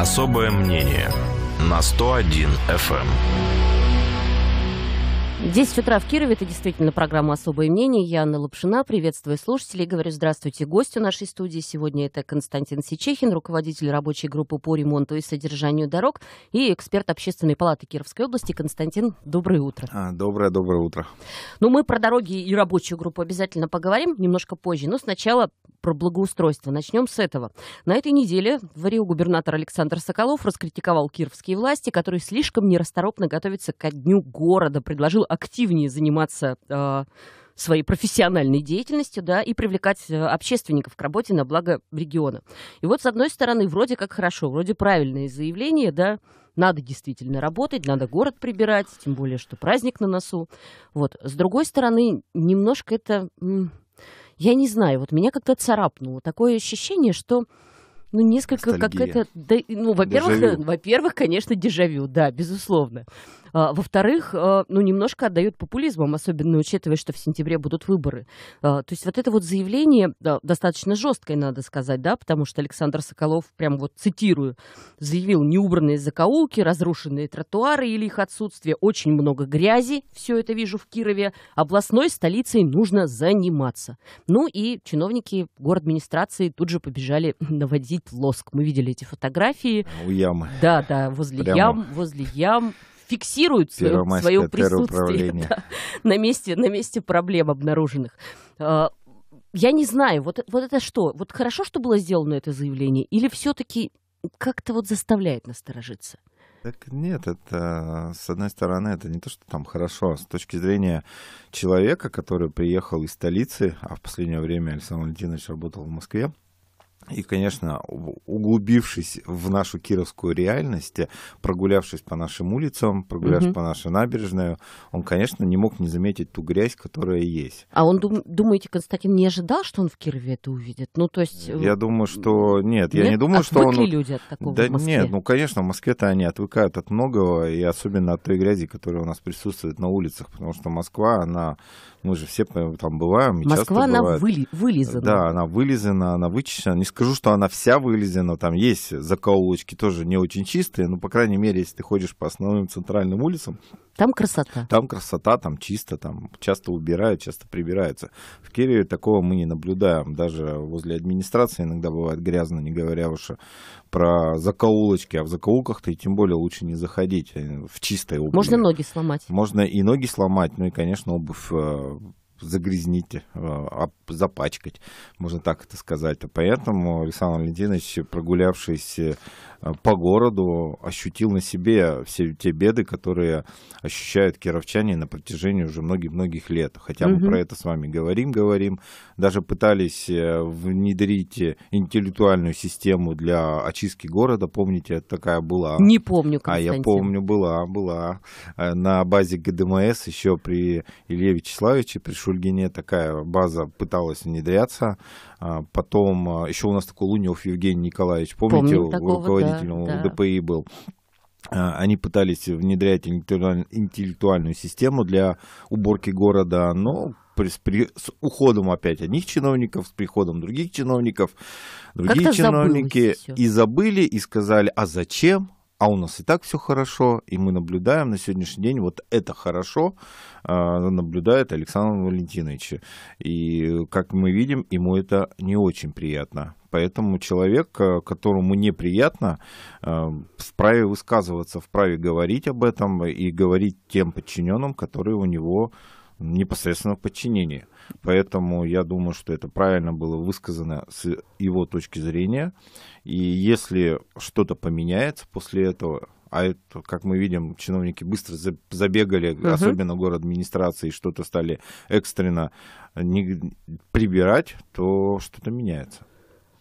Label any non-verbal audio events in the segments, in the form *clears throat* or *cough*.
Особое мнение на 101 FM. 10 утра в Кирове. Это действительно программа «Особое мнение». Я Анна Лапшина. Приветствую слушателей. Говорю здравствуйте гость у нашей студии. Сегодня это Константин Сечехин, руководитель рабочей группы по ремонту и содержанию дорог и эксперт Общественной палаты Кировской области. Константин, доброе утро. Доброе-доброе а, утро. Ну, мы про дороги и рабочую группу обязательно поговорим немножко позже. Но сначала про благоустройство. Начнем с этого. На этой неделе в Рио губернатор Александр Соколов раскритиковал кировские власти, которые слишком нерасторопно готовятся ко дню города, предложил активнее заниматься э, своей профессиональной деятельностью, да, и привлекать э, общественников к работе на благо региона. И вот, с одной стороны, вроде как хорошо, вроде правильное заявление, да, надо действительно работать, надо город прибирать, тем более, что праздник на носу. Вот. С другой стороны, немножко это я не знаю, вот меня как-то царапнуло. Такое ощущение, что ну, несколько, Ностальгия. как это... Да, ну, во-первых, *laughs* во-первых, конечно, дежавю, да, безусловно. А, во-вторых, а, ну, немножко отдает популизмом, особенно учитывая, что в сентябре будут выборы. А, то есть вот это вот заявление достаточно жесткое, надо сказать, да, потому что Александр Соколов, прям вот цитирую, заявил, неубранные закоулки, разрушенные тротуары или их отсутствие, очень много грязи, все это вижу в Кирове, областной столицей нужно заниматься. Ну и чиновники город администрации тут же побежали *laughs* наводить лоск. Мы видели эти фотографии. У ямы. Да, да, возле Прямо. ям, возле ям, фиксируют свое, свое присутствие *laughs* да, на, месте, на месте проблем обнаруженных. А, я не знаю, вот, вот это что? Вот хорошо, что было сделано это заявление, или все-таки как-то вот заставляет насторожиться? Так нет, это, с одной стороны, это не то, что там хорошо. А с точки зрения человека, который приехал из столицы, а в последнее время Александр Валентинович работал в Москве, и, конечно, углубившись в нашу кировскую реальность, прогулявшись по нашим улицам, прогулявшись угу. по нашей набережной, он, конечно, не мог не заметить ту грязь, которая есть. А он, дум, думаете, Константин не ожидал, что он в Кирове это увидит? Ну, то есть... Я э, думаю, что нет. нет? Я не думаю, Отвыкли что он... люди от такого Да нет, ну, конечно, в Москве-то они отвыкают от многого, и особенно от той грязи, которая у нас присутствует на улицах, потому что Москва, она... Мы же все там бываем, Москва, часто она бывает. Выли... вылизана. Да, она вылизана, она вычищена, не скажу, что она вся вылезена, там есть закоулочки тоже не очень чистые, но, по крайней мере, если ты ходишь по основным центральным улицам, там красота. Там красота, там чисто, там часто убирают, часто прибираются. В Кирове такого мы не наблюдаем. Даже возле администрации иногда бывает грязно, не говоря уж про закоулочки. А в закоулках-то и тем более лучше не заходить э, в чистое обувь. Можно ноги сломать. Можно и ноги сломать, ну и, конечно, обувь э, загрязнить, а, а запачкать, можно так это сказать. А поэтому Александр Валентинович, прогулявшись Э, по городу, ощутил на себе все те беды, которые ощущают кировчане на протяжении уже многих-многих лет. Хотя угу. мы про это с вами говорим, говорим. Даже пытались э, внедрить интеллектуальную систему для очистки города. Помните, такая была? Не помню, Константин. А я помню, была, была. Э, на базе ГДМС еще при Илье Вячеславовиче, при Шульгине такая база пыталась внедряться. А, потом а, еще у нас такой Лунев Евгений Николаевич, помните, Помню такого, руководитель да, да. ДПИ был а, они пытались внедрять интеллектуальную систему для уборки города, но при, при, с уходом опять одних чиновников, с приходом других чиновников, другие чиновники и забыли, и сказали, а зачем? а у нас и так все хорошо, и мы наблюдаем на сегодняшний день, вот это хорошо а, наблюдает Александр Валентинович. И, как мы видим, ему это не очень приятно. Поэтому человек, э, которому неприятно, э, вправе высказываться, вправе говорить об этом и говорить тем подчиненным, которые у него непосредственного подчинения, Поэтому я думаю, что это правильно было высказано с его точки зрения. И если что-то поменяется после этого, а это, как мы видим, чиновники быстро забегали, угу. Uh особенно город администрации, что-то стали экстренно прибирать, то что-то меняется.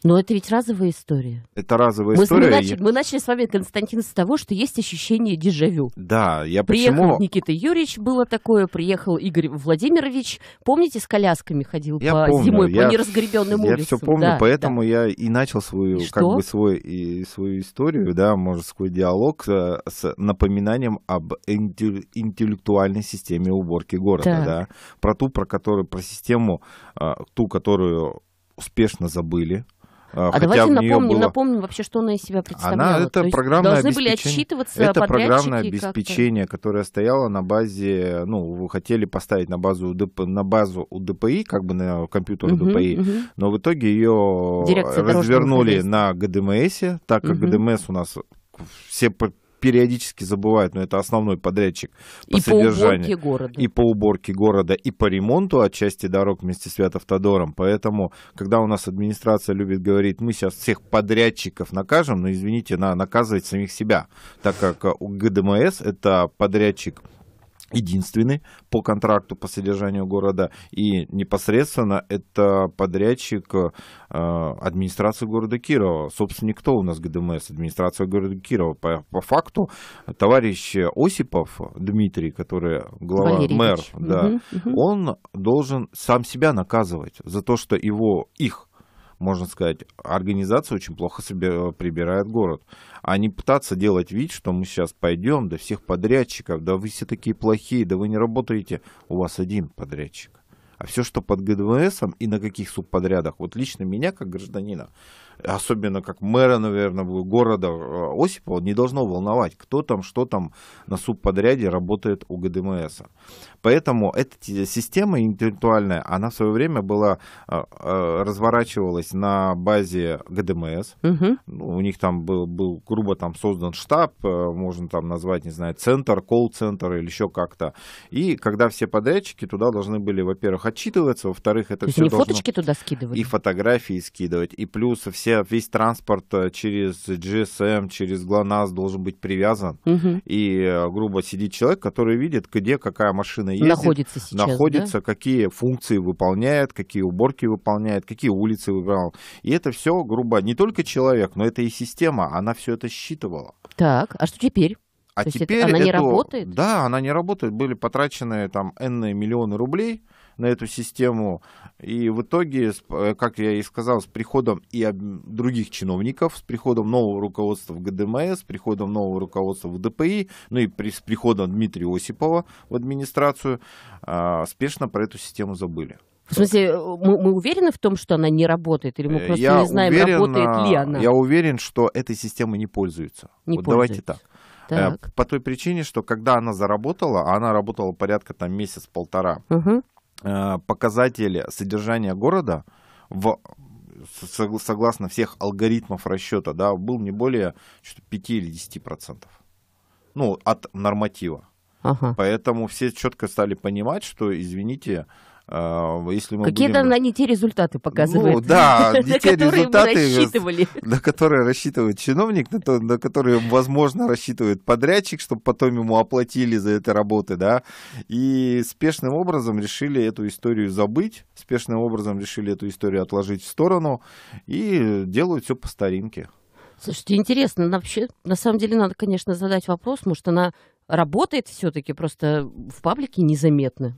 Но это ведь разовая история. Это разовая мы, история. Мы начали, мы начали с вами, Константин, с того, что есть ощущение дежавю. Да, я приехал почему... Приехал Никита Юрьевич, было такое, приехал Игорь Владимирович. Помните, с колясками ходил я по помню, зимой, я, по неразгребенным я улицам? Я все помню, да, поэтому да. я и начал свою, и как бы свой, и свою историю, да, может, свой диалог э, с напоминанием об интеллектуальной системе уборки города, так. да. Про ту, про которую, про систему, э, ту, которую успешно забыли, а, а давайте напомним, было... напомним вообще, что она из себя представляла. Она, это То программное должны были отчитываться Это программное обеспечение, которое стояло на базе, ну, вы хотели поставить на базу, УДП, на базу УДПИ, как бы на компьютер УДПИ, угу. но в итоге ее Дирекция развернули на ГДМСе, так как угу. ГДМС у нас все периодически забывают, но это основной подрядчик по и содержанию. По уборке города. И по уборке города, и по ремонту отчасти дорог вместе с Вятавтодором. Поэтому, когда у нас администрация любит говорить, мы сейчас всех подрядчиков накажем, но, извините, на наказывать самих себя, так как у ГДМС это подрядчик единственный по контракту по содержанию города и непосредственно это подрядчик э, администрации города Кирова. Собственно, никто у нас ГДМС? Администрация города Кирова. По, по факту товарищ Осипов Дмитрий, который глава Валерий мэр, да, угу, угу. он должен сам себя наказывать за то, что его их можно сказать, организация очень плохо себе прибирает город. А не пытаться делать вид, что мы сейчас пойдем до всех подрядчиков, да вы все такие плохие, да вы не работаете, у вас один подрядчик. А все, что под ГДВСом и на каких субподрядах, вот лично меня, как гражданина, особенно как мэра, наверное, города э, Осипова, не должно волновать, кто там, что там на субподряде работает у ГДМС. Поэтому эта система интеллектуальная, она в свое время была, э, э, разворачивалась на базе ГДМС. Угу. У них там был, был, грубо там создан штаб, можно там назвать, не знаю, центр, колл-центр или еще как-то. И когда все подрядчики туда должны были, во-первых, отчитываться, во-вторых, это То все не должно... фоточки туда скидывать И фотографии скидывать, и плюс все все, весь транспорт э, через GSM, через GLONASS должен быть привязан. Угу. И, э, грубо, сидит человек, который видит, где какая машина ездит. Находится сейчас, Находится, да? какие функции выполняет, какие уборки выполняет, какие улицы выполнял. И это все, грубо, не только человек, но это и система. Она все это считывала. Так, а что теперь? А То теперь это, она эту, не работает? Да, она не работает. Были потрачены там энные миллионы рублей на эту систему. И в итоге, э, как я и сказал, с приходом и других чиновников, с приходом нового руководства в ГДМС, с приходом нового руководства в ДПИ, ну и при, с приходом Дмитрия Осипова в администрацию, э, спешно про эту систему забыли. В смысле, э, мы, мы уверены в том, что она не работает, или мы э, просто я не знаем, уверен, работает ли а, она? Я уверен, что этой системой не пользуются. Не вот пользуются. давайте так. так. По той причине, что когда она заработала, а она работала порядка там месяц-полтора, угу. Э, показатели содержания города в согласно всех алгоритмов расчета, да, был не более 5 или 10 процентов. Ну, от норматива. Ага. Поэтому все четко стали понимать, что, извините, а, если мы Какие-то будем... не те результаты показывают, ну, да, *laughs* не те результаты, э, *laughs* на которые рассчитывает чиновник, на, то, на которые, возможно, рассчитывает подрядчик, чтобы потом ему оплатили за это работы, да, и спешным образом решили эту историю забыть, спешным образом решили эту историю отложить в сторону и делают все по старинке. Слушайте, интересно, вообще, на самом деле, надо, конечно, задать вопрос, может, она работает все-таки, просто в паблике незаметно.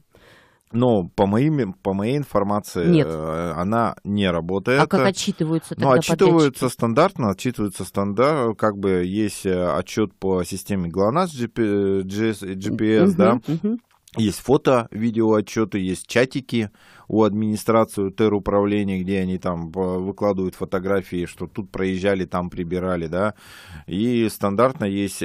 Но по, моим, по моей информации Нет. Э, она не работает. А как отчитываются тогда Ну, отчитываются подрядчики? стандартно, отчитываются стандарт, как бы есть э, отчет по системе GLONASS GPS, э, GPS угу, да, угу. Есть фото, видеоотчеты, есть чатики у администрации, у ТЭР-управления, где они там э, выкладывают фотографии, что тут проезжали, там прибирали, да. И стандартно есть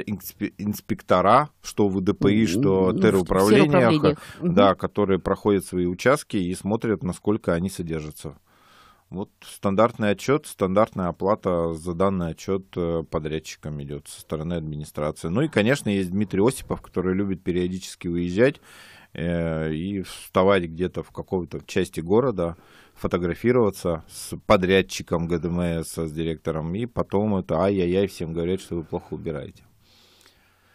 инспектора, что в ДПИ, что ну, ТЭР-управления, да, которые проходят свои участки и смотрят, насколько они содержатся. Вот стандартный отчет, стандартная оплата за данный отчет э, подрядчикам идет со стороны администрации. Ну и, конечно, есть Дмитрий Осипов, который любит периодически уезжать э, и вставать где-то в какой-то части города, фотографироваться с подрядчиком ГДМС, с директором, и потом это ай-яй-яй всем говорят, что вы плохо убираете.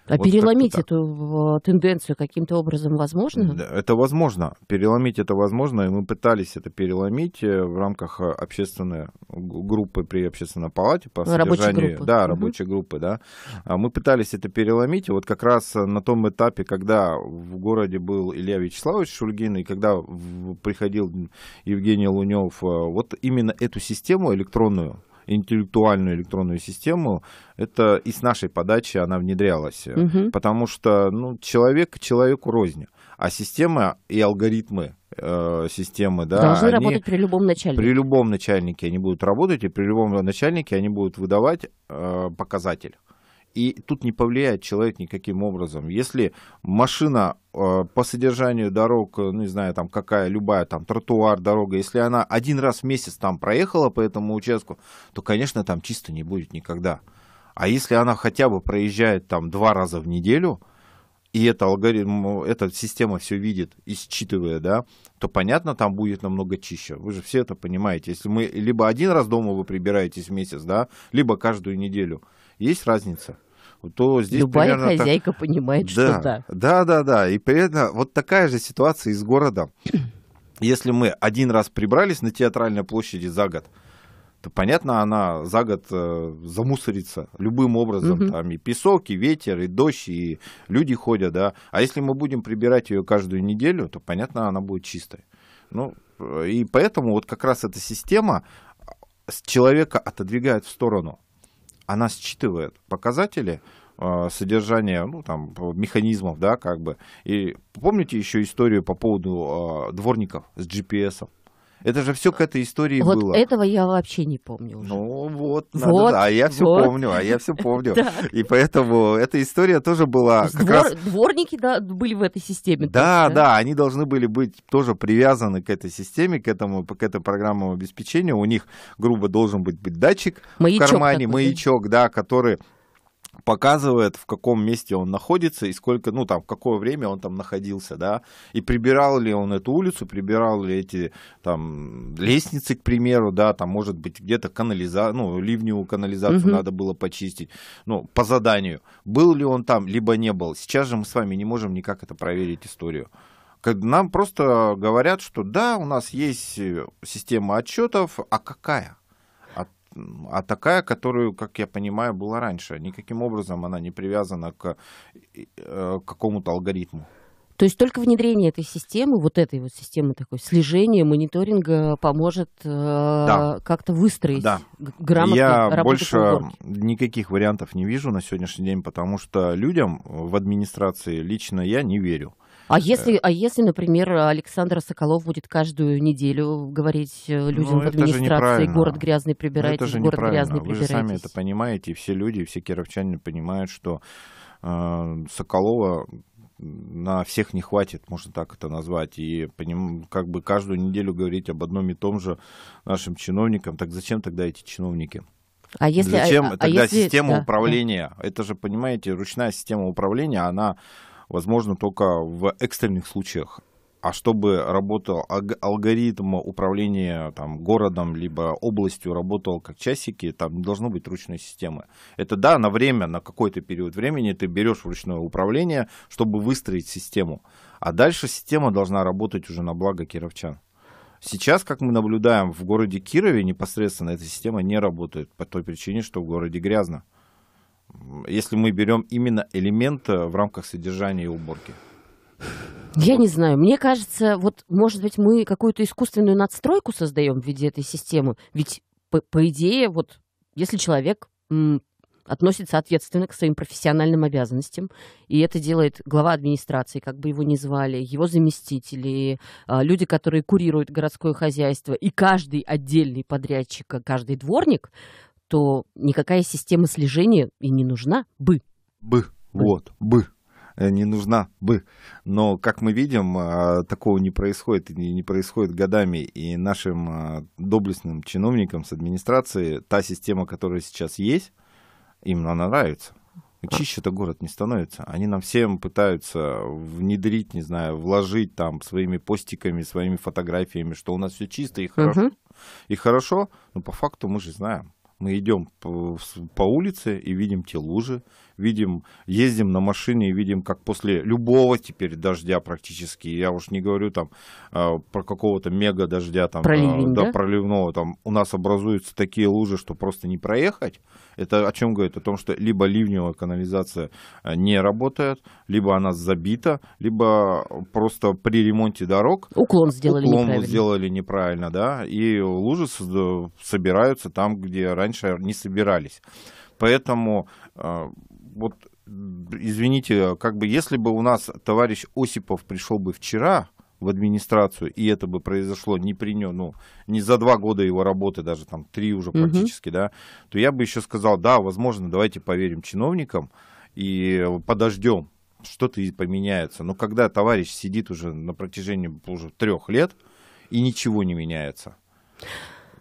А вот переломить эту тенденцию каким-то образом возможно? Это возможно. Переломить это возможно, и мы пытались это переломить э, в рамках э, общественной группы при общественной палате по рабочей Группы. Да, рабочей угу. группы, да. А мы пытались это переломить, вот как раз э, на том этапе, когда в городе был Илья Вячеславович Шульгин, и когда приходил Евгений Лунев, вот именно эту систему электронную интеллектуальную электронную систему, это и с нашей подачи она внедрялась. Угу. Потому что ну, человек человеку рознь. А системы и алгоритмы э, системы, да, должны они, работать при любом начальнике. При любом начальнике они будут работать, и при любом начальнике они будут выдавать э, показатель. И тут не повлияет человек никаким образом. Если машина э, по содержанию дорог, э, ну, не знаю, там какая, любая, там тротуар, дорога, если она один раз в месяц там проехала по этому участку, то, конечно, там чисто не будет никогда. А если она хотя бы проезжает там два раза в неделю, и это алгоритм, эта система все видит и считывая, да, то понятно, там будет намного чище. Вы же все это понимаете. Если мы либо один раз дома вы прибираетесь в месяц, да, либо каждую неделю – есть разница? то здесь Любая хозяйка так... понимает, да, что да. Да, да, да. И при этом вот такая же ситуация и с городом. Если мы один раз прибрались на театральной площади за год, то понятно, она за год э, замусорится любым образом. Угу. Там и песок, и ветер, и дождь, и люди ходят, да. А если мы будем прибирать ее каждую неделю, то понятно, она будет чистой. Ну, э, и поэтому вот как раз эта система э, человека отодвигает в сторону она считывает показатели, э, содержание, ну, там, механизмов, да, как бы. И помните еще историю по поводу э, дворников с GPS? -ов? Это же все к а, этой истории вот было. Вот этого я вообще не помню уже. Ну вот, надо, вот а я все вот. помню, а я все помню. *laughs* И поэтому эта история тоже была как раз... Дворники да, были в этой системе. Да, да, они должны были быть тоже привязаны к этой системе, к этому, к этому программному обеспечению. У них, грубо, должен быть, быть датчик в кармане, маячок, да, который показывает, в каком месте он находится и сколько, ну там, в какое время он там находился, да, и прибирал ли он эту улицу, прибирал ли эти там лестницы, к примеру, да, там, может быть, где-то канализа, ну, ливневую канализацию угу. надо было почистить, ну, по заданию. Был ли он там, либо не был. Сейчас же мы с вами не можем никак это проверить историю. Нам просто говорят, что да, у нас есть система отчетов, а какая? а такая, которую, как я понимаю, была раньше. Никаким образом она не привязана к, э, к какому-то алгоритму. То есть только внедрение этой системы, вот этой вот системы такой слежения, мониторинга поможет э, как-то выстроить да. грамотно Я больше никаких вариантов не вижу на сегодняшний день, потому что людям в администрации лично я не верю. А э, если, а если, например, Александр Соколов будет каждую неделю говорить э, людям ну, в администрации, город грязный ну, прибирайте, ну, город грязный прибирайтесь. Вы же сами это понимаете, все люди, все кировчане понимают, что э, Соколова на всех не хватит, можно так это назвать. И поним, как бы каждую неделю говорить об одном и том же нашим чиновникам, так зачем тогда эти чиновники? А если, а, Зачем а, а тогда а если, система да, управления? Да. Это же, понимаете, ручная система управления, она возможно только в экстренных случаях. А чтобы работал алгоритм управления там, городом либо областью, работал как часики, там не должно быть ручной системы. Это да, на время, на какой-то период времени ты берешь ручное управление, чтобы выстроить систему. А дальше система должна работать уже на благо кировчан. Сейчас, как мы наблюдаем, в городе Кирове непосредственно эта система не работает по той причине, что в городе грязно если мы берем именно элемент в рамках содержания и уборки? Я не знаю. Мне кажется, вот, может быть, мы какую-то искусственную надстройку создаем в виде этой системы. Ведь, по, по идее, вот, если человек м, относится ответственно к своим профессиональным обязанностям, и это делает глава администрации, как бы его ни звали, его заместители, а, люди, которые курируют городское хозяйство, и каждый отдельный подрядчик, а, каждый дворник, то никакая система слежения и не нужна бы. Бы, бы. вот, бы э, не нужна бы. Но, как мы видим, а, такого не происходит, и не происходит годами. И нашим а, доблестным чиновникам с администрации та система, которая сейчас есть, им она нравится. А. Чище-то город не становится. Они нам всем пытаются внедрить, не знаю, вложить там своими постиками, своими фотографиями, что у нас все чисто и хорошо. Угу. И хорошо, но по факту мы же знаем. Мы идем по, улице и видим те лужи, видим, ездим на машине и видим, как после любого теперь дождя практически, я уж не говорю там а, про какого-то мега дождя, там, про а, да, да? проливного, там у нас образуются такие лужи, что просто не проехать. Это о чем говорит? О том, что либо ливневая канализация а, не работает, либо она забита, либо просто при ремонте дорог уклон сделали уклон неправильно. сделали неправильно, да, и лужи собираются там, где раньше не собирались. Поэтому вот, извините, а как бы, если бы у нас товарищ Осипов пришел бы вчера в администрацию, и это бы произошло не при нем, ну, не за два года его работы, даже там три уже практически, угу. да, то я бы еще сказал, да, возможно, давайте поверим чиновникам и подождем, что-то поменяется. Но когда товарищ сидит уже на протяжении уже трех лет и ничего не меняется,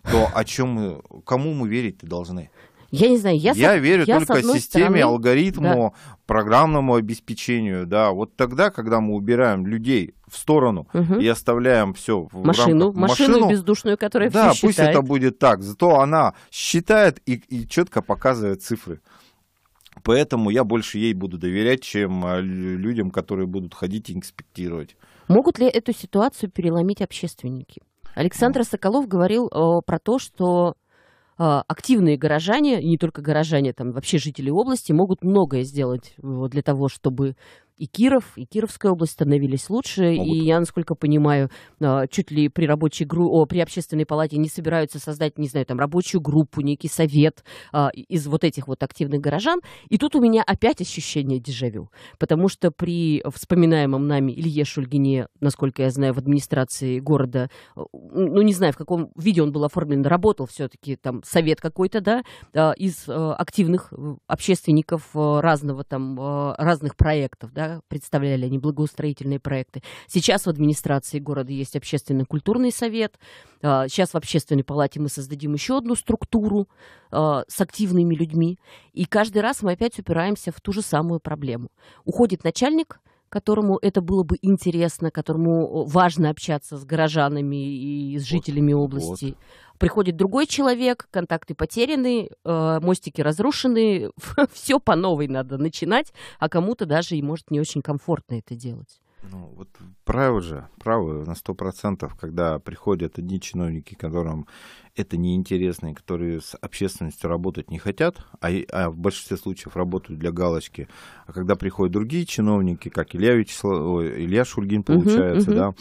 то о чем кому мы верить должны? Я не знаю, я... Я со... верю я только системе, стороны... алгоритму, да. программному обеспечению, да. Вот тогда, когда мы убираем людей в сторону угу. и оставляем все в машину, рамках, машину, машину бездушную, которая да, все пусть это будет так. Зато она считает и, и четко показывает цифры. Поэтому я больше ей буду доверять, чем а, людям, которые будут ходить и инспектировать. Могут ли эту ситуацию переломить общественники? Александр Соколов говорил о, э, про то, что а, активные горожане, не только горожане, там вообще жители области могут многое сделать для того, чтобы и Киров, и Кировская область становились лучше. Могут. И я, насколько понимаю, а, чуть ли при рабочей группе, о, при общественной палате не собираются создать, не знаю, там рабочую группу, некий совет а, из вот этих вот активных горожан. И тут у меня опять ощущение дежавю, потому что при вспоминаемом нами Илье Шульгине, насколько я знаю, в администрации города, а, ну не знаю, в каком виде он был оформлен, работал все-таки там совет какой-то, да, а, из активных общественников разного там разных проектов, да, представляли они благоустроительные проекты. Сейчас в администрации города есть общественно-культурный совет. А, сейчас в общественной палате мы создадим еще одну структуру а, с активными людьми. И каждый раз мы опять упираемся в ту же самую проблему. Уходит начальник, которому это было бы интересно, которому важно общаться с горожанами и с жителями вот, области. Вот. Приходит другой человек, контакты потеряны, э, мостики разрушены, *laughs* все по новой надо начинать, а кому-то даже и может не очень комфортно это делать. Ну, вот правы же, правы на сто процентов, когда приходят одни чиновники, которым это неинтересно, и которые с общественностью работать не хотят, а, а в большинстве случаев работают для галочки. А когда приходят другие чиновники, как Илья, Вячеслав, Илья Шульгин, получается, uh-huh, да,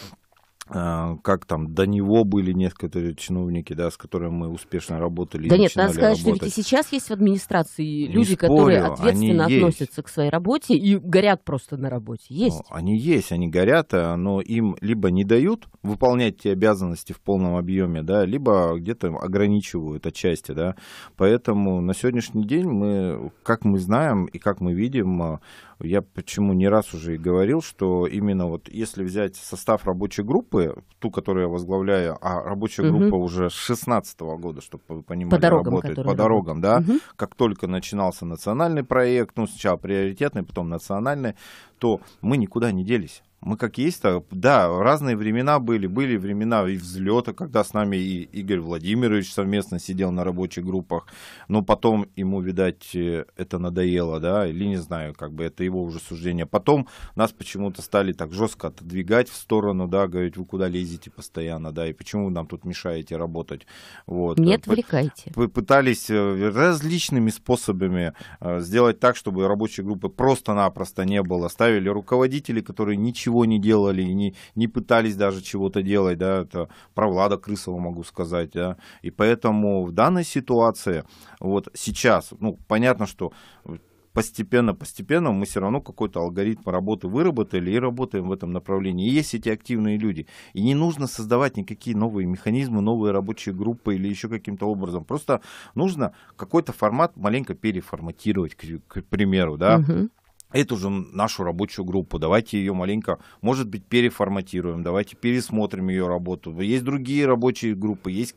а, как там до него были некоторые чиновники, да, с которыми мы успешно работали. Да нет, надо сказать, работать. что ведь и сейчас есть в администрации Не люди, спорю, которые ответственно относятся к своей работе и горят просто на работе. Есть. Ну, они есть, они горят, а, но им либо не дают выполнять те обязанности в полном объеме, да, либо где-то ограничивают отчасти, да. Поэтому на сегодняшний день мы, как мы знаем и как мы видим, а, я почему не раз уже и говорил, что именно вот если взять состав рабочей группы, ту, которую я возглавляю, а рабочая угу. группа уже с 16 года, чтобы вы понимали, по дорогам, работает по дорогам, да, угу. как только начинался национальный проект, ну сначала приоритетный, потом национальный, то мы никуда не делись мы как есть, -то, а, да, разные времена были. Были времена и взлета, когда с нами и Игорь Владимирович совместно сидел на рабочих группах. Но потом ему, видать, э, это надоело, да, или не знаю, как бы это его уже суждение. Потом нас почему-то стали так жестко отодвигать в сторону, да, говорить, вы куда лезете постоянно, да, и почему вы нам тут мешаете работать. Вот. Не э, отвлекайте. Вы пытались э, различными способами сделать так, чтобы рабочей группы просто-напросто не было. Ставили руководители которые ничего ничего не делали, не, не пытались даже чего-то делать, да, это про Влада Крысова могу сказать, да, и поэтому в данной ситуации, вот сейчас, ну, понятно, что постепенно, постепенно мы все равно какой-то алгоритм работы выработали и работаем в этом направлении. И есть эти активные люди. И не нужно создавать никакие новые механизмы, новые рабочие группы или еще каким-то образом. Просто нужно какой-то формат маленько переформатировать, к, к примеру, да. Угу эту же нашу рабочую группу, давайте ее маленько, может быть, переформатируем, давайте пересмотрим ее работу. Есть другие рабочие группы, есть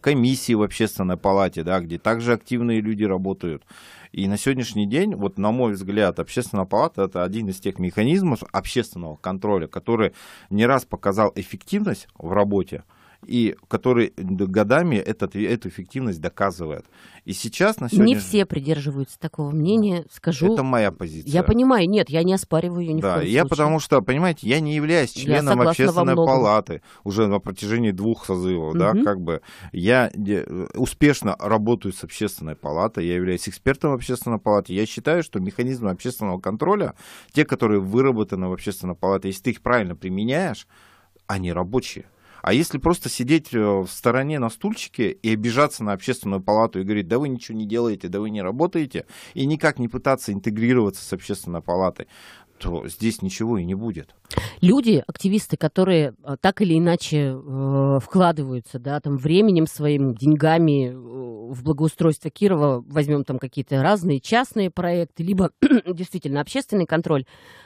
комиссии в общественной палате, да, где также активные люди работают. И на сегодняшний день, вот на мой взгляд, общественная палата это один из тех механизмов общественного контроля, который не раз показал эффективность в работе и который годами этот, эту эффективность доказывает. И сейчас на сегодня... Не все придерживаются такого мнения, скажу. Это моя позиция. Я понимаю, нет, я не оспариваю ее ни да, в коем я случае. потому что, понимаете, я не являюсь членом общественной палаты уже на протяжении двух созывов, угу. да, как бы. Я э, успешно работаю с общественной палатой, я являюсь экспертом общественной палаты. Я считаю, что механизмы общественного контроля, те, которые выработаны в общественной палате, если ты их правильно применяешь, они рабочие. А если просто сидеть э, в стороне на стульчике и обижаться на общественную палату и говорить, да вы ничего не делаете, да вы не работаете, и никак не пытаться интегрироваться с общественной палатой, то здесь ничего и не будет. Люди, активисты, которые э, так или иначе э, вкладываются, да, там временем своим, деньгами э, в благоустройство Кирова, возьмем там какие-то разные частные проекты, либо *clears throat* действительно общественный контроль,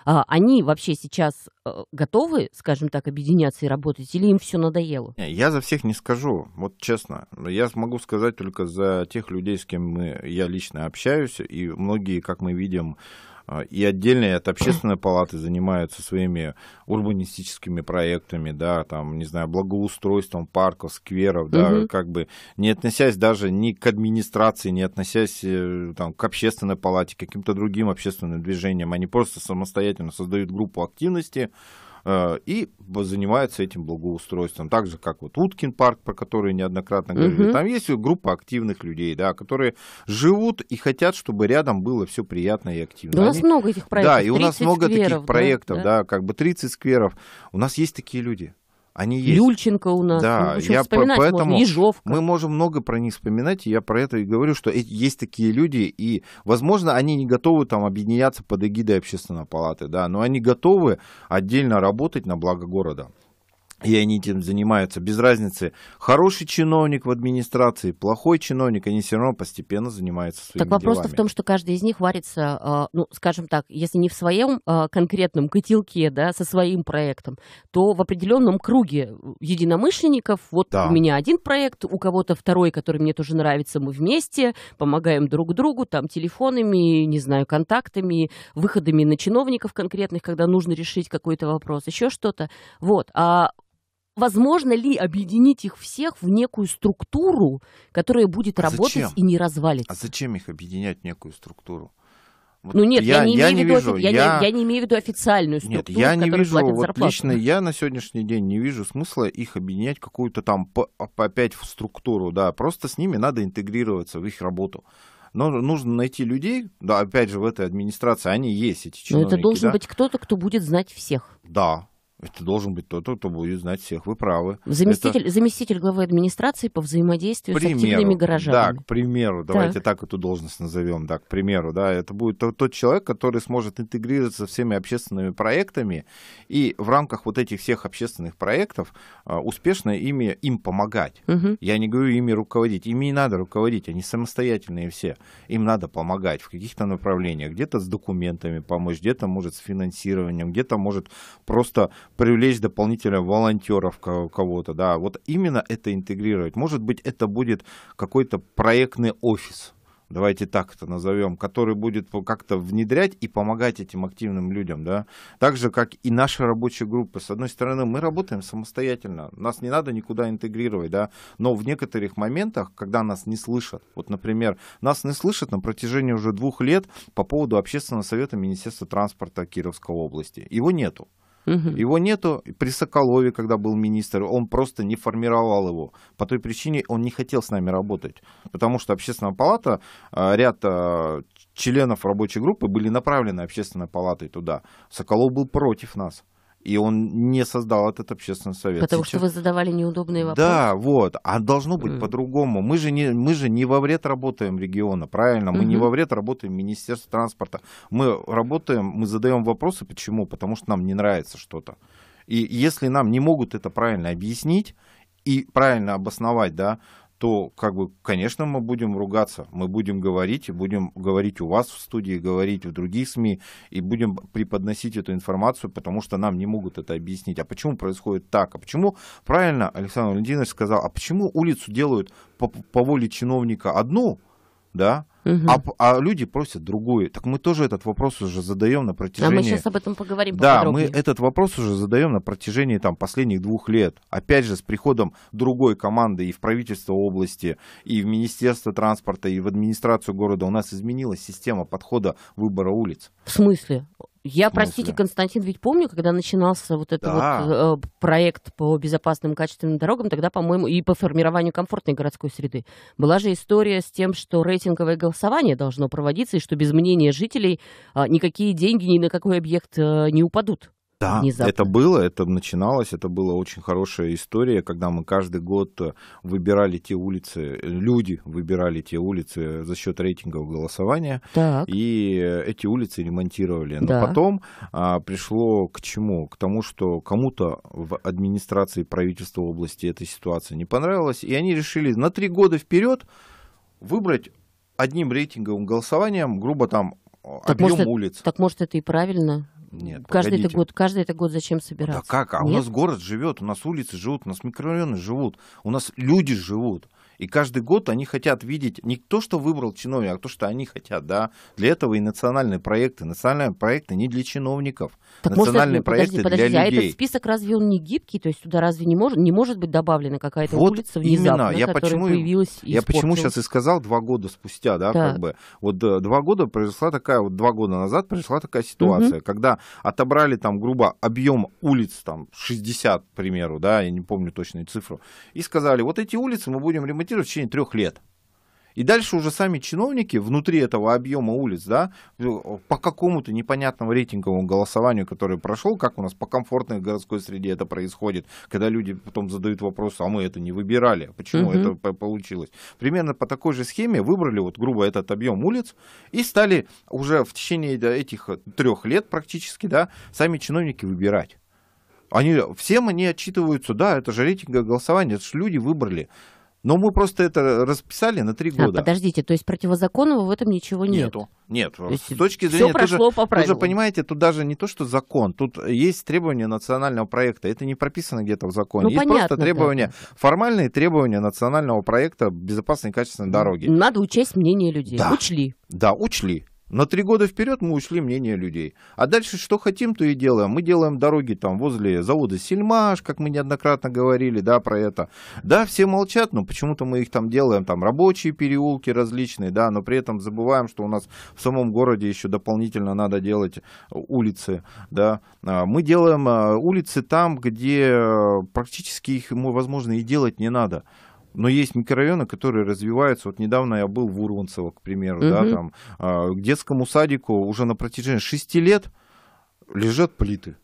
э, они вообще сейчас э, готовы, скажем так, объединяться и работать, или им все надоело? Я за всех не скажу, вот честно. Я могу сказать только за тех людей, с кем мы, я лично общаюсь, и многие, как мы видим, а, и отдельно от общественной палаты занимаются своими урбанистическими проектами, да, там, не знаю, благоустройством парков, скверов, да, угу. как бы не относясь даже ни к администрации, не относясь э, там, к общественной палате, к каким-то другим общественным движениям, они просто самостоятельно создают группу активности, Э, и занимается этим благоустройством. Так же, как вот Уткин парк, про который неоднократно говорили. Угу. Там есть группа активных людей, да, которые живут и хотят, чтобы рядом было все приятно и активно. Да Они... у нас много этих проектов. Да, и у нас много скверов, таких проектов, да? да, как бы 30 скверов. У нас есть такие люди. Они есть. Юльченко у нас. Да, ну, общем, я поэтому можно. Ежовка. мы можем много про них вспоминать. И я про это и говорю, что есть такие люди, и, возможно, они не готовы там объединяться под эгидой общественной палаты, да, но они готовы отдельно работать на благо города и они этим занимаются, без разницы, хороший чиновник в администрации, плохой чиновник, они все равно постепенно занимаются своими Так вопрос в том, что каждый из них варится, а, ну, скажем так, если не в своем а, конкретном котелке, да, со своим проектом, то в определенном круге единомышленников, вот да. у меня один проект, у кого-то второй, который мне тоже нравится, мы вместе помогаем друг другу, там, телефонами, не знаю, контактами, выходами на чиновников конкретных, когда нужно решить какой-то вопрос, еще что-то, вот, а возможно ли объединить их всех в некую структуру, которая будет а работать зачем? и не развалится? А зачем их объединять в некую структуру? Вот ну нет, я, я, не, я, не, вижу, я, я... Не, я не имею в виду официальную структуру, нет, я не вижу, вот лично я на сегодняшний день не вижу смысла их объединять какую-то там а, опять в структуру, да, просто с ними надо интегрироваться в их работу. Но нужно найти людей, да, опять же, в этой администрации они есть, эти чиновники. Но это должен да? быть кто-то, кто будет знать всех. Да, это должен быть тот, кто будет знать всех. Вы правы. Заместитель, это... заместитель главы администрации по взаимодействию примеру, с активными горожанами. Да, к примеру, давайте так, эту должность назовем, да, к примеру, да, это будет тот человек, который сможет интегрироваться со всеми общественными проектами и в рамках вот этих всех общественных проектов а, успешно ими, им помогать. Угу. Я не говорю ими руководить, ими не надо руководить, они самостоятельные все, им надо помогать в каких-то направлениях, где-то с документами помочь, где-то может с финансированием, где-то может просто привлечь дополнительно волонтеров кого-то, да, вот именно это интегрировать. Может быть, это будет какой-то проектный офис, давайте так это назовем, который будет как-то внедрять и помогать этим активным людям, да, так же, как и наши рабочие группы. С одной стороны, мы работаем самостоятельно, нас не надо никуда интегрировать, да, но в некоторых моментах, когда нас не слышат, вот, например, нас не слышат на протяжении уже двух лет по поводу общественного совета Министерства транспорта Кировской области, его нету. Угу. Его нету. При Соколове, когда был министр, он просто не формировал его. По той причине он не хотел с нами работать. Потому что общественная палата, э, ряд э, членов рабочей группы были направлены общественной палатой туда. Соколов был против нас и он не создал этот общественный совет. Потому Сейчас... что вы задавали неудобные вопросы. Да, вот. А должно быть mm. по-другому. Мы же не мы же не во вред работаем региона, правильно? Мы mm-hmm. не во вред работаем Министерство транспорта. Мы работаем, мы задаем вопросы, почему? Потому что нам не нравится что-то. И если нам не могут это правильно объяснить и правильно обосновать, да, то, как бы, конечно, мы будем ругаться, мы будем говорить, будем говорить у вас в студии, говорить в других СМИ, и будем преподносить эту информацию, потому что нам не могут это объяснить. А почему происходит так? А почему, правильно Александр Валентинович сказал, а почему улицу делают по, по воле чиновника одну, да, Угу. А, а люди просят другое. Так мы тоже этот вопрос уже задаем на протяжении... А мы сейчас об этом поговорим Да, мы этот вопрос уже задаем на протяжении там, последних двух лет. Опять же, с приходом другой команды и в правительство области, и в Министерство транспорта, и в администрацию города у нас изменилась система подхода выбора улиц. В смысле? Я, ну, простите, Константин, ведь помню, когда начинался вот этот да. вот э, проект по безопасным качественным дорогам, тогда, по-моему, и по формированию комфортной городской среды. Была же история с тем, что рейтинговое голосование должно проводиться, и что без мнения жителей э, никакие деньги ни на какой объект э, не упадут. Да, внезапно. это было, это начиналось, это была очень хорошая история, когда мы каждый год э, выбирали те улицы, люди выбирали те улицы за счет рейтингового голосования, так. и эти улицы ремонтировали. Но да. потом а, пришло к чему? К тому, что кому-то в администрации правительства области эта ситуация не понравилась, и они решили на три года вперед выбрать одним рейтинговым голосованием, грубо там, так объем может, улиц. Так может это и правильно? Нет, каждый это год, каждый это год зачем собираться? Да как? А Нет? у нас город живет, у нас улицы живут, у нас микрорайоны живут, у нас люди живут. И каждый год они хотят видеть не то, что выбрал чиновник, а то, что они хотят. Да? Для этого и национальные проекты. Национальные проекты не для чиновников. Так национальные может, проекты подожди, подожди, для а людей. А этот список разве он не гибкий? То есть туда разве не может, не может быть добавлена какая-то вот улица внезапно, именно. Я которая почему, появилась и Я почему сейчас и сказал два года спустя, да, да. как бы. Вот э, два года произошла такая, вот два года назад произошла такая ситуация, угу. когда отобрали там, грубо, объем улиц, там, 60, к примеру, да, я не помню точную цифру, и сказали, вот эти улицы мы будем ремонтировать отремонтировать в течение трех лет. И дальше уже сами чиновники внутри этого объема улиц, да, э, по какому-то непонятному рейтинговому голосованию, которое прошло, как у нас по комфортной городской среде это происходит, когда люди потом задают вопрос, а мы это не выбирали, почему угу. это получилось. Примерно по такой же схеме выбрали, вот грубо, этот объем улиц и стали уже в течение этих трех лет практически, да, сами чиновники выбирать. Они, всем они отчитываются, да, это же рейтинговое голосование, это же люди выбрали. Но мы просто это расписали на три а, года. А, подождите, то есть противозаконного в этом ничего нет? Нету. Нет. То есть с точки зрения... Все прошло же, по правилам. Тут же, понимаете, тут даже не то, что закон. Тут есть требования национального проекта. Это не прописано где-то в законе. Ну, есть понятно, просто требования, да. формальные требования национального проекта безопасной и качественной дороги. Надо учесть мнение людей. Да. Учли. Да, учли. На три года вперед мы ушли мнение людей. А дальше что хотим, то и делаем. Мы делаем дороги там возле завода Сельмаш, как мы неоднократно говорили, да, про это. Да, все молчат, но почему-то мы их там делаем, там рабочие переулки различные, да, но при этом забываем, что у нас в самом городе еще дополнительно надо делать э, улицы, да. А, мы делаем э, улицы там, где э, практически их, возможно, и делать не надо но есть микрорайоны, которые развиваются. Вот недавно я был в Урванцево, к примеру, угу. да, там, а, к детскому садику уже на протяжении 6 лет лежат плиты.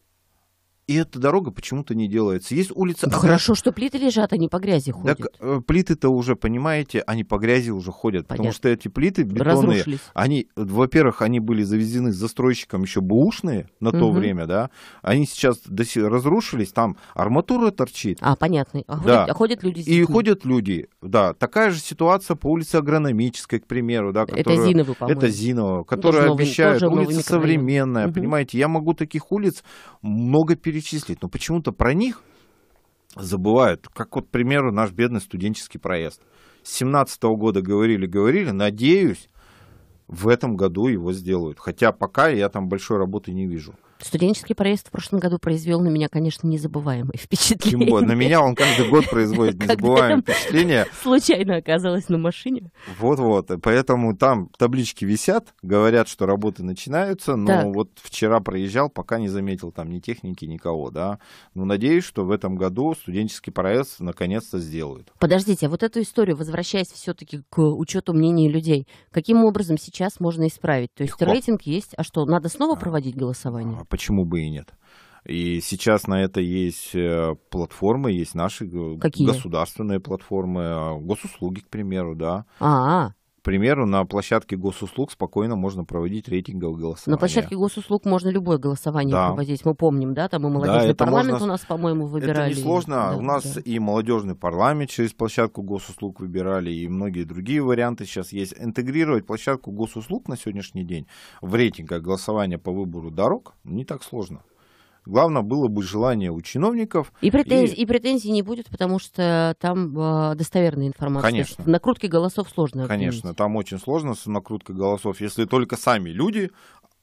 И эта дорога почему-то не делается. Есть улица... Да хорошо, что плиты лежат, они а по грязи ходят. Так э, плиты-то уже, понимаете, они по грязи уже ходят. Понятно. Потому что эти плиты бетонные, они, во-первых, они были завезены застройщиком еще бэушные на то угу. время, да. Они сейчас разрушились, там арматура торчит. А, понятно. А, да. ходят, а ходят люди И ходят люди, да. Такая же ситуация по улице агрономической, к примеру, да. Которая, это Зиново, по-моему. Это Зиново, которая тоже обещает. Новый, улица современная, угу. понимаете. Я могу таких улиц много перечислить перечислить, но почему-то про них забывают. Как вот, к примеру, наш бедный студенческий проезд. С 17 года говорили, говорили, надеюсь, в этом году его сделают. Хотя пока я там большой работы не вижу. Студенческий проезд в прошлом году произвел на меня, конечно, незабываемое впечатление. Тем более, на меня он каждый год производит *laughs* незабываемое впечатление. Случайно оказалась на машине. Вот-вот, поэтому там таблички висят, говорят, что работы начинаются, но так. вот вчера проезжал, пока не заметил там ни техники, никого, да. Но ну, надеюсь, что в этом году студенческий проезд наконец-то сделают. Подождите, а вот эту историю, возвращаясь все-таки к учету мнений людей, каким образом сейчас можно исправить? То есть Легко. рейтинг есть, а что, надо снова проводить голосование? почему бы и нет. И сейчас на это есть э, платформы, есть наши Какие? государственные платформы, а, госуслуги, к примеру, да. А, а. К примеру, на площадке госуслуг спокойно можно проводить рейтинговое голосование. На площадке госуслуг можно любое голосование да. проводить. Мы помним, да, там и молодежный да, парламент можно... у нас, по-моему, выбирали. Это несложно. Да, у нас да. и молодежный парламент через площадку госуслуг выбирали, и многие другие варианты сейчас есть. Интегрировать площадку госуслуг на сегодняшний день в рейтинг голосования по выбору дорог не так сложно. Главное было бы желание у чиновников. И, претенз... и... и претензий не будет, потому что там э, достоверная информация. Конечно. накрутки голосов сложно. Конечно, обвинить. там очень сложно с накруткой голосов, если только сами люди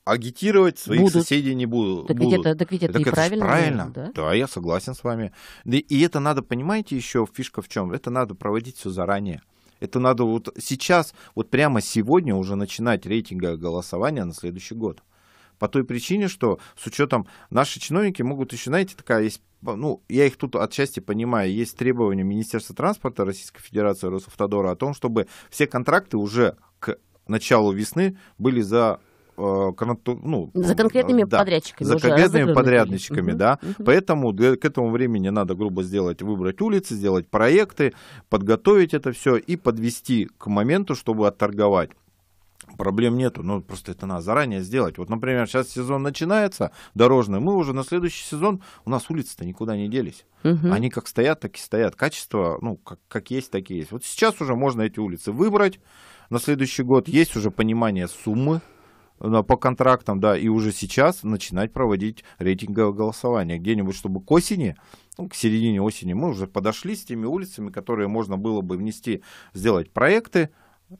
агитировать своих будут. соседей не буду. Так будут. ведь это, так ведь это так это правильно. правильно. Да? да, я согласен с вами. И, и это надо, понимаете, еще фишка в чем? Это надо проводить все заранее. Это надо вот сейчас, вот прямо сегодня уже начинать рейтинговое голосование на следующий год по той причине, что с учетом наши чиновники могут еще, знаете, такая есть ну, я их тут отчасти понимаю, есть требования Министерства транспорта Российской Федерации Росавтодора о том, чтобы все контракты уже к началу весны были за э, ну, за конкретными да, подрядчиками. За конкретными подрядчиками, угу, да. Угу. Поэтому к этому времени надо, грубо сделать, выбрать улицы, сделать проекты, подготовить это все и подвести к моменту, чтобы отторговать. Проблем нету, но просто это надо заранее сделать. Вот, например, сейчас сезон начинается дорожный, мы уже на следующий сезон, у нас улицы-то никуда не делись. Угу. Они как стоят, так и стоят. Качество, ну, как, как есть, так и есть. Вот сейчас уже можно эти улицы выбрать на следующий год. Есть уже понимание суммы, э, по контрактам, да, и уже сейчас начинать проводить рейтинговое голосование где-нибудь, чтобы к осени, ну, к середине осени мы уже подошли с теми улицами, которые можно было бы внести, сделать проекты,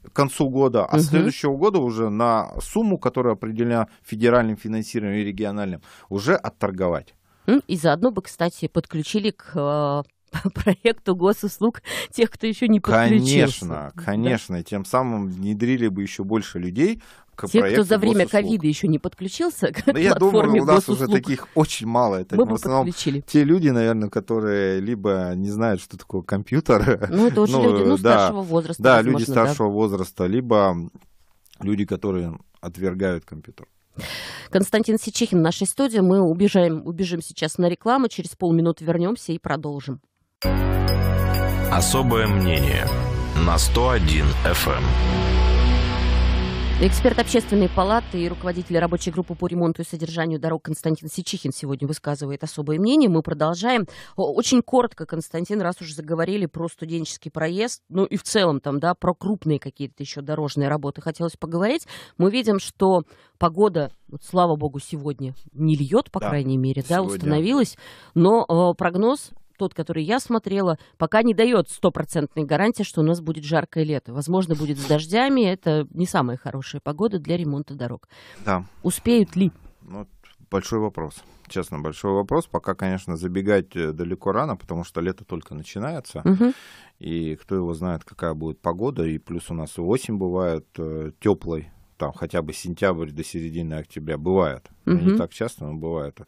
к концу года, а угу. следующего года уже на сумму, которая определена федеральным финансированием и региональным, уже отторговать. И заодно бы, кстати, подключили к э, *laughs* проекту госуслуг тех, кто еще не подключился. Конечно, конечно. Да? Тем самым внедрили бы еще больше людей к Те, кто за время ковида еще не подключился к платформе, я думаю, у нас уже таких очень мало. Это Мы в основном подключили. те люди, наверное, которые либо не знают, что такое компьютер. Ну, это уже *laughs* ну, люди ну, да, возраста. Да, возможно, люди старшего да. возраста, либо люди, которые отвергают компьютер. Константин Сичихин в нашей студии. Мы убежаем, убежим сейчас на рекламу. Через полминуты вернемся и продолжим. Особое мнение на 101 FM. Эксперт общественной палаты и руководитель рабочей группы по ремонту и содержанию дорог Константин Сичихин сегодня высказывает особое мнение. Мы продолжаем. Очень коротко, Константин, раз уже заговорили про студенческий проезд, ну и в целом там, да, про крупные какие-то еще дорожные работы хотелось поговорить. Мы видим, что погода, вот, слава богу, сегодня не льет, по да, крайней мере, сегодня. да, установилась, но э, прогноз тот, который я смотрела, пока не дает стопроцентной гарантии, что у нас будет жаркое лето. Возможно, будет с дождями. Это не самая хорошая погода для ремонта дорог. Да. Успеют ли? Ну, большой вопрос. Честно, большой вопрос. Пока, конечно, забегать э, далеко рано, потому что лето только начинается. Угу. И кто его знает, какая будет погода. И плюс у нас и осень бывает э, теплой. Там хотя бы сентябрь до середины октября бывает. Угу. Не так часто, но бывает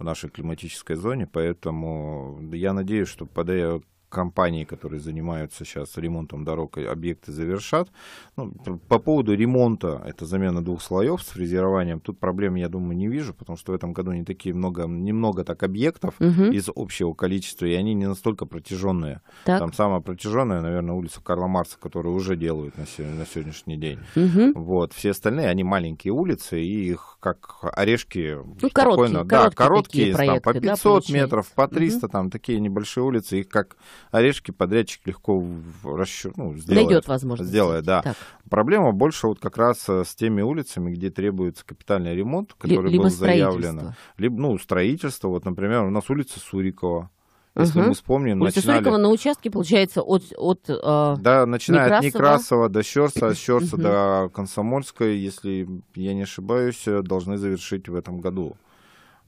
в нашей климатической зоне, поэтому я надеюсь, что подойдет э, компании, которые занимаются сейчас ремонтом дорог, объекты завершат. Ну, по поводу ремонта, это замена двух слоев с фрезерованием, тут проблем, я думаю, не вижу, потому что в этом году не такие много, немного так объектов угу. из общего количества, и они не настолько протяженные. Так. Там самая протяженная, наверное, улица Карла Марса, которую уже делают на, на сегодняшний день. Угу. Вот. Все остальные, они маленькие улицы, и их как орешки ну, спокойно. Короткие, да, короткие, короткие там, по 500 да, метров, по 300, угу. там такие небольшие улицы, их как орешки подрядчик легко расчет, ну, сделает. Найдет возможность. Сделает, да. Так. Проблема больше вот как раз э, с теми улицами, где требуется капитальный ремонт, который либо был заявлен. Либо, ну, строительство. Вот, например, у нас улица Сурикова, если угу. мы вспомним, Улица начинали... Сурикова на участке, получается, от, от э, Да, начиная Некрасова. от Некрасова до Щерса, от Щерса до Комсомольской, если я не ошибаюсь, э, должны завершить в этом году.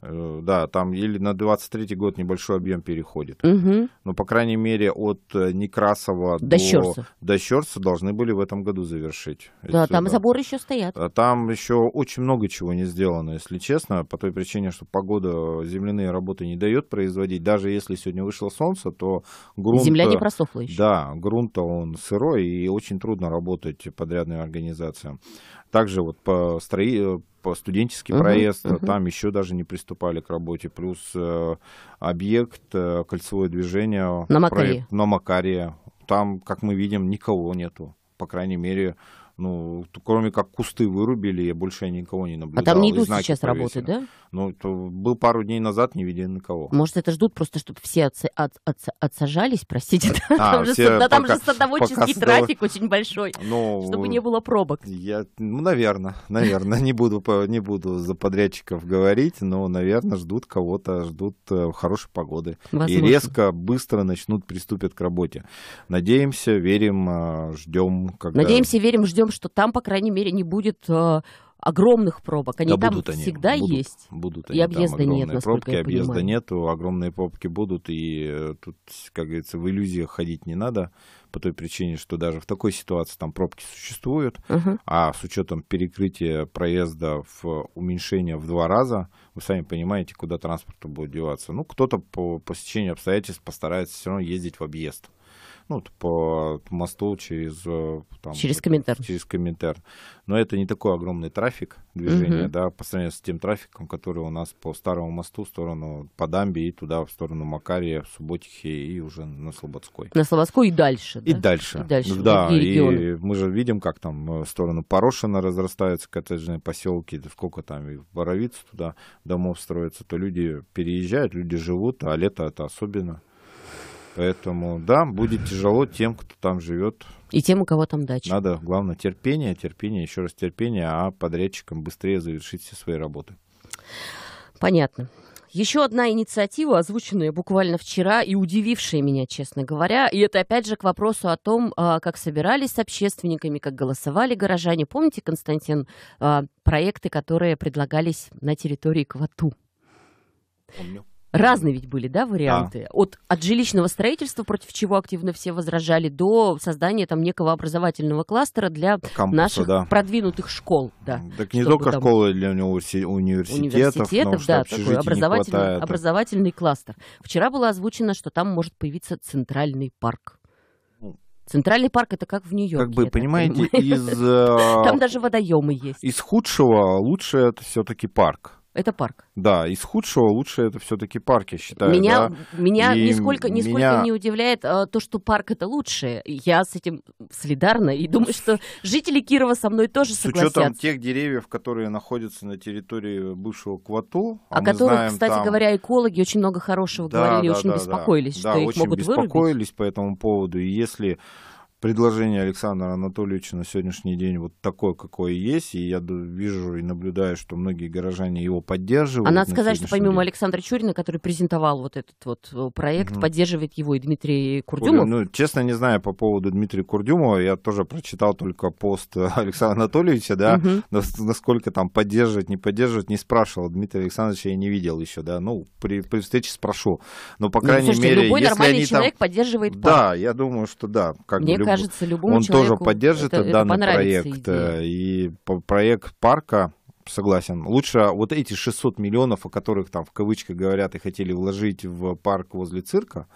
Э, да, там или на 23-й год небольшой объем переходит. Угу. Но, по крайней мере, от э, Некрасова до, до, Щерса. до Щерса должны были в этом году завершить. Да, там даты. заборы еще стоят. Э, там еще очень много чего не сделано, если честно, по той причине, что погода земляные работы не дает производить. Даже если сегодня вышло солнце, то грунт... Земля не просохла еще. Да, грунт то он сырой, и очень трудно работать подрядным организациям. Также вот по строительству по студенческий uh-huh, проезд, uh-huh. там еще даже не приступали к работе. Плюс э, объект, э, кольцевое движение на Макаре Проект, на Макарии. Там, как мы видим, никого нету. По крайней мере, ну, кроме как кусты вырубили, я больше никого не наблюдал. А там не идут сейчас повесили. работы, да? Ну, был пару дней назад, не видели никого. Может, это ждут просто, чтобы все отс- от от отсажались, простите. *laughs* А, там, же, пока, там же садоводческий пока трафик садов... очень большой, ну, чтобы не было пробок. Я, ну, наверное, наверное, не буду, не буду за подрядчиков говорить, но, наверное, ждут кого-то, ждут э, хорошей погоды. Возможно. И резко, быстро начнут, приступят к работе. Надеемся, верим, э, ждем. Когда... Надеемся, верим, ждем, что там, по крайней мере, не будет э, огромных пробок. Они да там будут всегда будут, есть. Будут они и объезда там нет, пробки, я объезда понимаю. нету, огромные пробки будут, и э, тут, как говорится, в иллюзиях ходить не надо по той причине, что даже в такой ситуации там пробки существуют, uh-huh. а с учетом перекрытия проезда в уменьшение в два раза, вы сами понимаете, куда транспорту будет деваться. Ну, кто-то по, по стечению обстоятельств постарается все равно ездить в объезд. uh ну, по мосту через... Э, там, через Коминтер. Через Коминтер. Но это не такой огромный трафик движения, угу. да, по сравнению с тем трафиком, который у нас по Старому мосту в сторону по Дамбе и туда в сторону Макария, в Субботихе и уже на Слободской. На Слободской и дальше. И дальше. И дальше. Да, и, и мы же видим, как там в э, сторону Порошина разрастаются коттеджные поселки, сколько там и в Боровице туда домов строится, то люди переезжают, люди живут, а лето это особенно. Поэтому, да, будет тяжело тем, кто там живет. И тем, у кого там дача. Надо, главное, терпение, терпение, еще раз терпение, а подрядчикам быстрее завершить все свои работы. Понятно. Еще одна инициатива, озвученная буквально вчера и удивившая меня, честно говоря. И это опять же к вопросу о том, а, как собирались с общественниками, как голосовали горожане. Помните, Константин, а, проекты, которые предлагались на территории Квату? Помню. Разные ведь были, да, варианты? Да. От, от жилищного строительства, против чего активно все возражали, до создания там некого образовательного кластера для Кампуса, наших да. продвинутых школ. Да, так не только там... школы, для университетов, университетов но, да, такой образовательный, хватает, образовательный кластер. Вчера было озвучено, что там может появиться центральный парк. Ну, центральный парк это как в Нью-Йорке. Как бы, понимаете, из... Э, *laughs* там даже водоемы есть. Из худшего лучше это все-таки парк. Это парк. Да, из худшего лучше это все-таки парк, я считаю. Меня, да? меня и нисколько, нисколько меня... не удивляет а, то, что парк это лучше. Я с этим солидарна и думаю, что жители Кирова со мной тоже согласятся. С учетом тех деревьев, которые находятся на территории бывшего Квату. А о которых, кстати говоря, экологи очень много хорошего говорили, очень беспокоились, что беспокоились, могут что да, очень беспокоились по этому поводу. И если предложение Александра Анатольевича на сегодняшний день вот такое, какое есть, и я вижу и наблюдаю, что многие горожане его поддерживают. А надо сказать, что помимо день. Александра Чурина, который презентовал вот этот вот э, проект, угу. поддерживает его и Дмитрий Курдюмов. Ну, честно, не знаю по поводу Дмитрия Курдюмова, я тоже прочитал только пост э, *laughs* Александра Анатольевича, да, угу. насколько там поддерживать, не поддерживать, не спрашивал Дмитрия Александровича, я не видел еще, да, ну, при, при встрече спрошу, но, по ну, крайней ну, слушайте, мере, любой если нормальный они человек там... поддерживает Да, я думаю, что да, как Мне бы любой кажется, любому он человеку тоже поддержит это, этот это данный проект. Идея. Э, и проект парка Согласен. Лучше а вот эти 600 миллионов, о которых там в кавычках говорят и хотели вложить в парк возле цирка,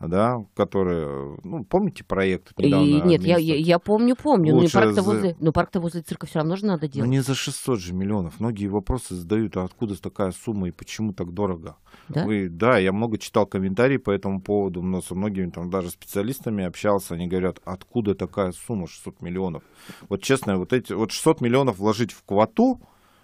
да, которые, ну, помните проект И, нет, я, я, я помню, помню. Лучше но парк-то, за... возле, но парк-то возле цирка все равно же надо ну, делать. Но не за 600 же миллионов. Многие вопросы задают, а откуда такая сумма и почему так дорого? Да? Вы, да, я много читал комментарии по этому поводу, но со многими там даже специалистами общался, они говорят, откуда такая сумма 600 миллионов? Вот честно, вот эти, вот 600 миллионов вложить в квоту,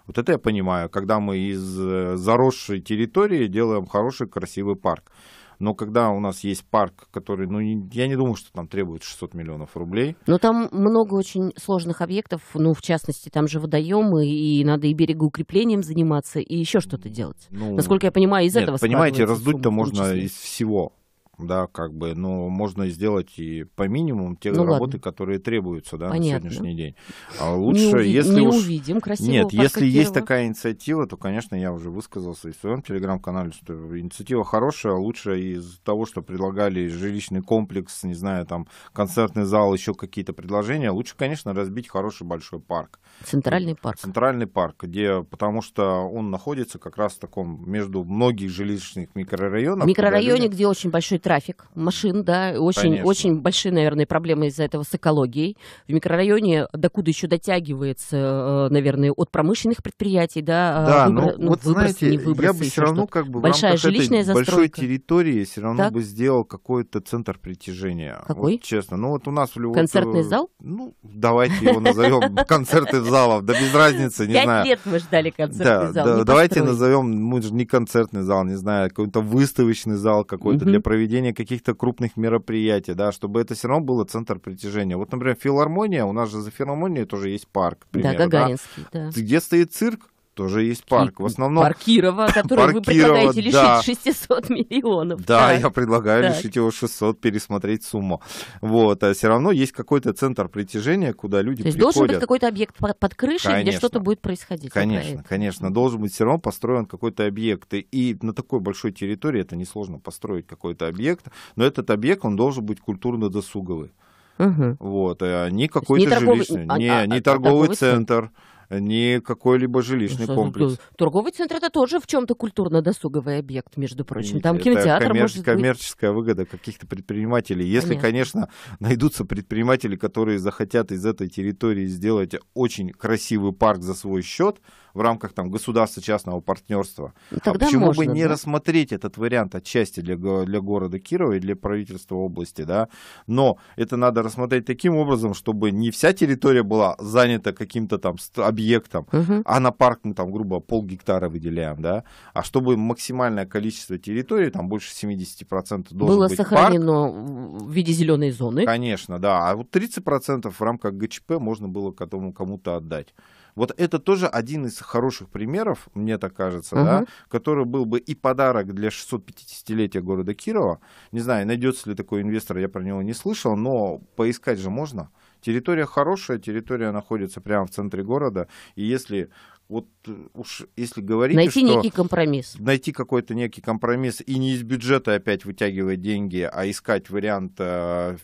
вот это я понимаю, когда мы из э, заросшей территории делаем хороший, красивый парк. Но когда у нас есть парк, который, ну, я не думаю, что там требует 600 миллионов рублей. Но там много очень сложных объектов, ну, в частности, там же водоемы, и надо и берегоукреплением заниматься, и еще что-то делать. Ну, Насколько я понимаю, из нет, этого Понимаете, раздуть-то можно из всего да, как бы, но ну, можно сделать и по минимуму те ну, работы, ладно. которые требуются, да, Понятно. на сегодняшний день. А лучше, не если не уж... увидим красивого Нет, если Кирова. есть такая инициатива, то, конечно, я уже высказался и в своем телеграм-канале, что инициатива хорошая, лучше из того, что предлагали жилищный комплекс, не знаю, там, концертный зал, еще какие-то предложения, лучше, конечно, разбить хороший большой парк. Центральный э, парк. Центральный парк, где, потому что он находится как раз в таком между многих жилищных микрорайонов. микрорайоне, где очень большой трафик машин, да, очень, Конечно. очень большие, наверное, проблемы из-за этого с экологией. В микрорайоне, докуда еще дотягивается, э, наверное, от промышленных предприятий, да, а, да выбор, ну, ну, вот выбросы, знаете, не выбросы, я бы все равно как бы Большая в рамках этой застройка. большой территории все равно так? бы сделал какой-то центр притяжения. Какой? Вот, честно, ну вот у нас... Концертный вот, э, зал? Ну, давайте его назовем *laughs* концерты залов, да без разницы, не знаю. Пять лет мы ждали концертный зал. Давайте назовем, мы же не концертный зал, не знаю, какой-то выставочный зал какой-то для проведения проведение каких-то крупных мероприятий, да, чтобы это все равно было центр притяжения. Вот, например, филармония, у нас же за филармонией тоже есть парк, к примеру, да, Гагаринский, да, да. где стоит цирк, тоже есть парк. В основном... Паркирова, *laughs* который вы предлагаете лишить да. 600 миллионов. Да, да. я предлагаю так. лишить его 600, пересмотреть сумму. Вот, а все равно есть какой-то центр притяжения, куда люди То есть приходят. должен быть какой-то объект под крышей, конечно. где что-то будет происходить. Конечно, конечно. Должен быть все равно построен какой-то объект. И на такой большой территории это несложно построить какой-то объект, но этот объект, он должен быть культурно-досуговый. Угу. Вот, а не какой-то жилищный, не, торговый, а, не, а, не а, а, торговый, торговый центр. центр ни какой-либо жилищный ну, комплекс. Торговый центр это тоже в чем-то культурно-досуговый объект, между прочим. Там кинотеатр коммер... может коммерческая выгода каких-то предпринимателей. Если, Понятно. конечно, *laughs* найдутся предприниматели, которые захотят из этой территории сделать очень красивый парк за свой счет, в рамках там, государства-частного партнерства. Ну, а тогда а почему можно, бы не да? рассмотреть этот вариант отчасти для, для города Кирова и для правительства области, да? Но это надо рассмотреть таким образом, чтобы не вся территория была занята каким-то там объектом, угу. а на парк, мы ну, там, грубо, полгектара выделяем, да? А чтобы максимальное количество территории, там больше 70% должен было быть сохранено парк. в виде зеленой зоны. Конечно, да. А вот 30% в рамках ГЧП можно было кому-то отдать. Вот это тоже один из хороших примеров, мне так кажется, угу. да, который был бы и подарок для 650-летия города Кирова. Не знаю, найдется ли такой инвестор, я про него не слышал, но поискать же можно. Территория хорошая, территория находится прямо в центре города, и если вот э, уж если говорить, найти что некий компромисс, найти какой-то некий компромисс и не из бюджета опять вытягивать деньги, а искать вариант э,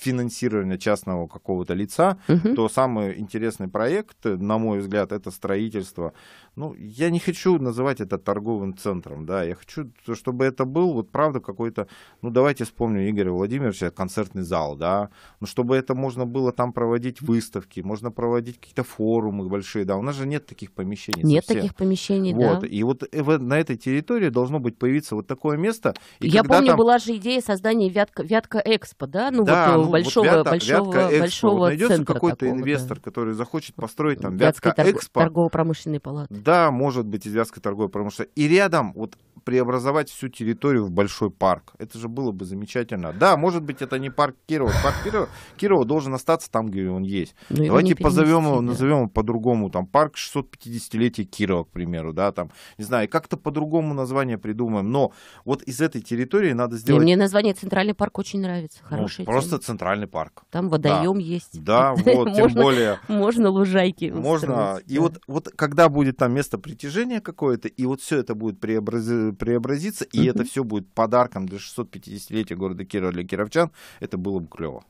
финансирования частного какого-то лица, угу. то самый интересный проект, на мой взгляд, это строительство. Ну, я не хочу называть это торговым центром, да, я хочу, чтобы это был, вот правда, какой-то, ну, давайте вспомним Игоря Владимировича, концертный зал, да, ну, чтобы это можно было там проводить выставки, можно проводить какие-то форумы большие, да, у нас же нет таких помещений. Нет совсем. таких помещений, вот. да. И вот на этой территории должно быть появиться вот такое место. И я помню, там... была же идея создания Вятка, Вятка Экспо, да, ну, да, вот э, ну, ну, большого, вот вята, большого, большого вот найдется какой-то инвестор, да. который захочет построить там Вятской вятка торг... экспо. торгово промышленный палат. Да, может быть, из Вятской торговой промышленной. И рядом вот преобразовать всю территорию в большой парк. Это же было бы замечательно. Да, может быть, это не парк Кирова. Парк Кирова, Кирова должен остаться там, где он есть. Но Давайте его позовем его, назовем его по-другому. Там парк 650-летия Кирова, к примеру, да, там, не знаю, как-то по-другому название придумаем. Но вот из этой территории надо сделать... И мне название Центральный парк очень нравится. Хороший. Ну, просто центр Центральный парк. Там водоем да. есть. Да, *laughs* вот, тем можно, более. Можно лужайки. Можно. и да. вот, вот когда будет там место притяжения какое-то, и вот все это будет преобрази... преобразиться, и это все будет подарком для 650-летия города Кирова для кировчан, это было бы клево.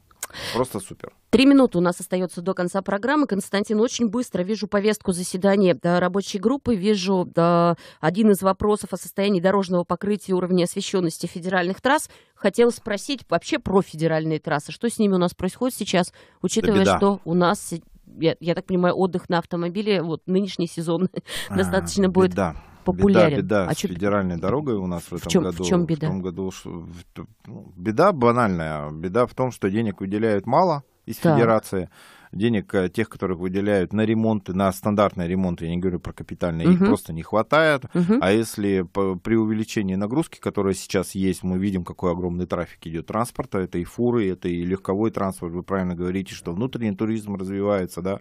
Просто супер. Три минуты у нас остается до конца программы. Константин, очень быстро вижу повестку заседания да, э, рабочей группы, вижу да, э, один из вопросов о состоянии дорожного покрытия уровня освещенности федеральных трасс. Хотел спросить вообще про федеральные трассы. Что с ними у нас происходит сейчас, учитывая, что у нас, я, я так понимаю, отдых на автомобиле, вот нынешний сезон *laughs* а, достаточно будет... Беда популярен. Беда, беда а с чё... федеральной дорогой у нас в, в этом чем, году. В чем беда? В том году ну, беда банальная. Беда в том, что денег выделяют мало из так. федерации денег э, тех, которых выделяют на ремонты, на стандартные ремонты, я не говорю про капитальные, угу. их просто не хватает. Угу. А если по, при увеличении нагрузки, которая сейчас есть, мы видим, какой огромный трафик идет транспорта, это и фуры, это и легковой транспорт, вы правильно говорите, что внутренний туризм развивается, да,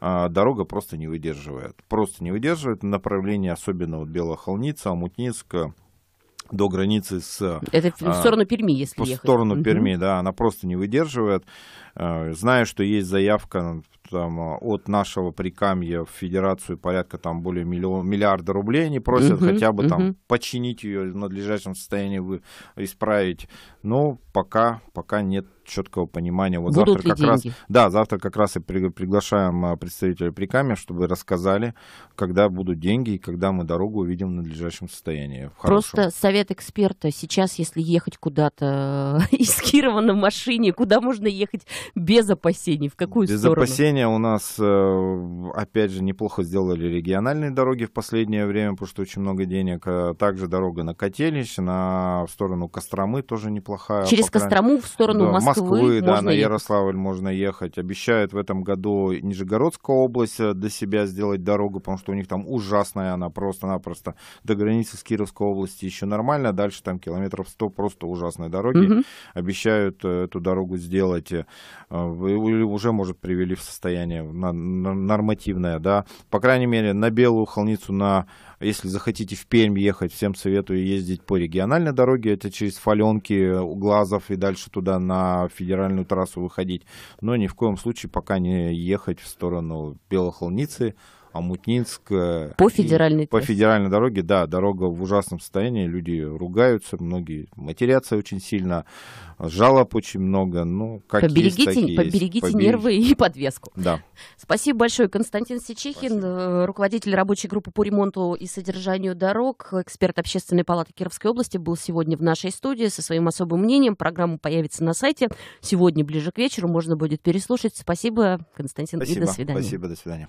а дорога просто не выдерживает. Просто не выдерживает направление, особенно вот Белохолница, Амутницк, э, до границы с... Это в а, сторону Перми, если по ехать. В сторону угу. Перми, да, она просто не выдерживает. Э, знаю, что есть заявка там, э, от нашего прикамья в федерацию порядка там более миллион, миллиарда рублей они просят угу, хотя бы угу. там починить ее в надлежащем состоянии, вы, исправить. Но пока, пока нет четкого понимания. Вот Будут завтра как деньги? раз, да, завтра как раз и приглашаем э, представителя Прикамья, чтобы рассказали, когда будут деньги и когда мы дорогу увидим в надлежащем состоянии. В Просто совет эксперта. Сейчас, если ехать куда-то *laughs* из Кирова на машине, куда можно ехать *laughs* без опасений? В какую без сторону? Без опасения у нас, э, опять же, неплохо сделали региональные дороги в последнее время, потому что очень много денег. Э, также дорога на Котелищ, на в сторону Костромы тоже неплохая. Через Кострому в сторону да, Москвы, Москвы да, на ехать. Ярославль можно ехать. Обещают в этом году Нижегородская область э, до себя сделать дорогу, потому что у них там ужасная она просто-напросто. До границы с Кировской области еще нормально, дальше там километров 100 просто ужасной дороги. Угу. Обещают эту дорогу сделать. Э, или уже, может, привели в состояние нормативное, да. По крайней мере, на Белую Холницу, на, если захотите в Пермь ехать, всем советую ездить по региональной дороге, это через Фаленки, Глазов и дальше туда на федеральную трассу выходить. Но ни в коем случае пока не ехать в сторону Белой Холницы, Амутнинск. Э, по федеральной По федеральной дороге, да, дорога в ужасном состоянии, люди ругаются, многие матерятся очень сильно, жалоб очень много, ну, как поберегите, есть, такие Поберегите есть. нервы и *laughs* подвеску. Да. Спасибо большое, Константин Сечихин, Спасибо. Э, руководитель рабочей группы по ремонту и содержанию дорог, эксперт Общественной палаты Кировской области, был сегодня в нашей студии со своим особым мнением. Программа появится на сайте. Сегодня ближе к вечеру можно будет переслушать. Спасибо, Константин, Спасибо. и до свидания. Спасибо, до свидания.